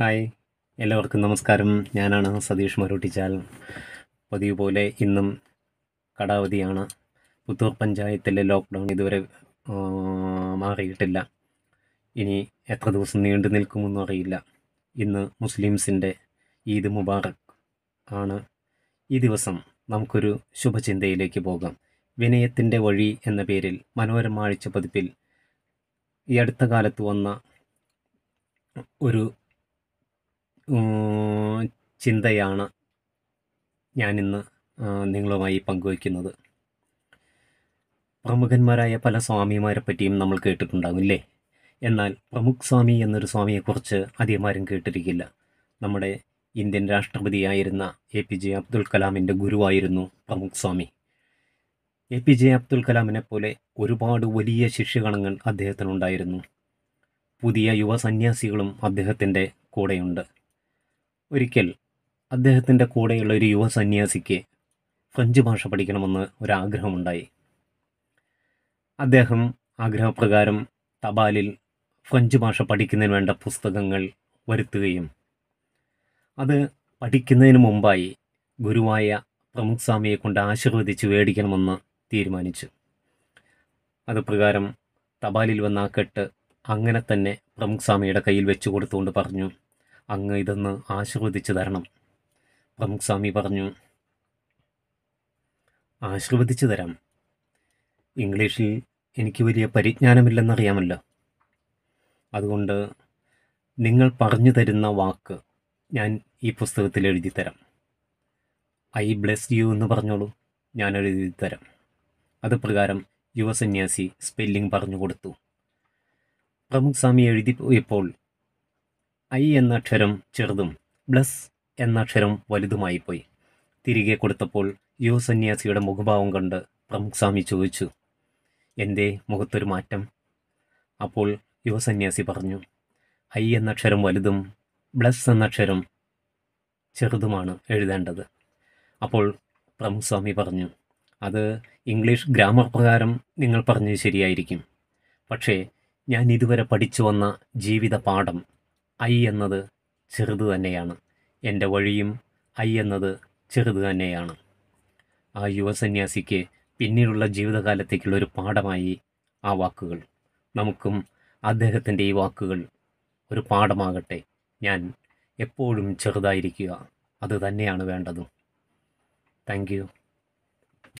hi എല്ലാവർക്കും നമസ്കാരം ഞാനാണ് സതീഷ് മരോട്ടിച്ചാൽ പതിവ് പോലെ ഇന്നും കടാവധിയാണ് പുത്തൂർ പഞ്ചായത്തിലെ ലോക്ക്ഡൗൺ ഇതുവരെ മാറിയിട്ടില്ല ഇനി എത്ര ദിവസം നീണ്ടു നിൽക്കുമെന്നും അറിയില്ല ഇന്ന് മുസ്ലിംസിൻ്റെ ഈദ് മുബാറക് ആണ് ഈ ദിവസം നമുക്കൊരു ശുഭചിന്തയിലേക്ക് പോകാം വിനയത്തിൻ്റെ വഴി എന്ന പേരിൽ മനോരമ ആഴ്ച പതിപ്പിൽ ഈ അടുത്ത കാലത്ത് വന്ന ഒരു ചിന്തയാണ് ഞാനിന്ന് നിങ്ങളുമായി പങ്കുവയ്ക്കുന്നത് പ്രമുഖന്മാരായ പല സ്വാമിമാരെ പറ്റിയും നമ്മൾ അല്ലേ എന്നാൽ പ്രമുഖ് സ്വാമി എന്നൊരു സ്വാമിയെക്കുറിച്ച് അധികമാരും കേട്ടിരിക്കില്ല നമ്മുടെ ഇന്ത്യൻ രാഷ്ട്രപതിയായിരുന്ന എ പി ജെ അബ്ദുൽ കലാമിൻ്റെ ഗുരുവായിരുന്നു Pramukh Swami A P J Abdul കലാമിനെ പോലെ ഒരുപാട് വലിയ ശിഷ്യഗണങ്ങൾ അദ്ദേഹത്തിനുണ്ടായിരുന്നു പുതിയ യുവ സന്യാസികളും അദ്ദേഹത്തിൻ്റെ കൂടെയുണ്ട് ഒരിക്കൽ അദ്ദേഹത്തിൻ്റെ കൂടെയുള്ള ഒരു യുവ സന്യാസിക്ക് ഫ്രഞ്ച് ഭാഷ പഠിക്കണമെന്ന് ഒരാഗ്രഹമുണ്ടായി അദ്ദേഹം ആഗ്രഹപ്രകാരം തപാലിൽ ഫ്രഞ്ച് ഭാഷ പഠിക്കുന്നതിന് വേണ്ട പുസ്തകങ്ങൾ വരുത്തുകയും അത് പഠിക്കുന്നതിന് മുമ്പായി ഗുരുവായ പ്രമുഖ് സ്വാമിയെ കൊണ്ട് ആശീർവദിച്ച് മേടിക്കണമെന്ന് തീരുമാനിച്ചു അതുപ്രകാരം തപാലിൽ വന്ന ആ കെട്ട് അങ്ങനെ തന്നെ പ്രമുഖ് സ്വാമിയുടെ കയ്യിൽ വെച്ചു കൊടുത്തുകൊണ്ട് പറഞ്ഞു അങ്ങ് ഇതൊന്ന് ആശീർവദിച്ചു തരണം പ്രമുഖ് സ്വാമി പറഞ്ഞു ആശീർവദിച്ചു തരാം ഇംഗ്ലീഷിൽ എനിക്ക് വലിയ പരിജ്ഞാനമില്ലെന്നറിയാമല്ലോ അതുകൊണ്ട് നിങ്ങൾ പറഞ്ഞു തരുന്ന വാക്ക് ഞാൻ ഈ പുസ്തകത്തിൽ എഴുതി തരാം ഐ ബ്ലെസ് യു എന്ന് പറഞ്ഞോളൂ ഞാൻ എഴുതി തരാം അത് പ്രകാരം യുവസന്യാസി സ്പെല്ലിംഗ് പറഞ്ഞു കൊടുത്തു പ്രമുഖ് സ്വാമി എഴുതി പോയപ്പോൾ ഐ എന്ന അക്ഷരം ചെറുതും ബ്ലസ് എന്ന അക്ഷരം വലുതുമായിപ്പോയി തിരികെ കൊടുത്തപ്പോൾ യുവ സന്യാസിയുടെ മുഖഭാവം കണ്ട് പ്രമുഖ് സ്വാമി ചോദിച്ചു എൻ്റെ മുഖത്തൊരു മാറ്റം അപ്പോൾ യുവസന്യാസി സന്യാസി പറഞ്ഞു ഐ എന്ന അക്ഷരം വലുതും ബ്ലസ് എന്ന അക്ഷരം ചെറുതുമാണ് എഴുതേണ്ടത് അപ്പോൾ പ്രമുഖ് സ്വാമി പറഞ്ഞു അത് ഇംഗ്ലീഷ് ഗ്രാമർ പ്രകാരം നിങ്ങൾ പറഞ്ഞത് ശരിയായിരിക്കും പക്ഷേ ഞാൻ ഇതുവരെ പഠിച്ചു വന്ന ജീവിത പാഠം ഐ എന്നത് ചെറുത് തന്നെയാണ് എൻ്റെ വഴിയും ഐ എന്നത് ചെറുത് തന്നെയാണ് ആ യുവസന്യാസിക്ക് പിന്നീടുള്ള ജീവിതകാലത്തേക്കുള്ള ഒരു പാഠമായി ആ വാക്കുകൾ നമുക്കും അദ്ദേഹത്തിൻ്റെ ഈ വാക്കുകൾ ഒരു പാഠമാകട്ടെ ഞാൻ എപ്പോഴും ചെറുതായിരിക്കുക അത് തന്നെയാണ് വേണ്ടതും താങ്ക്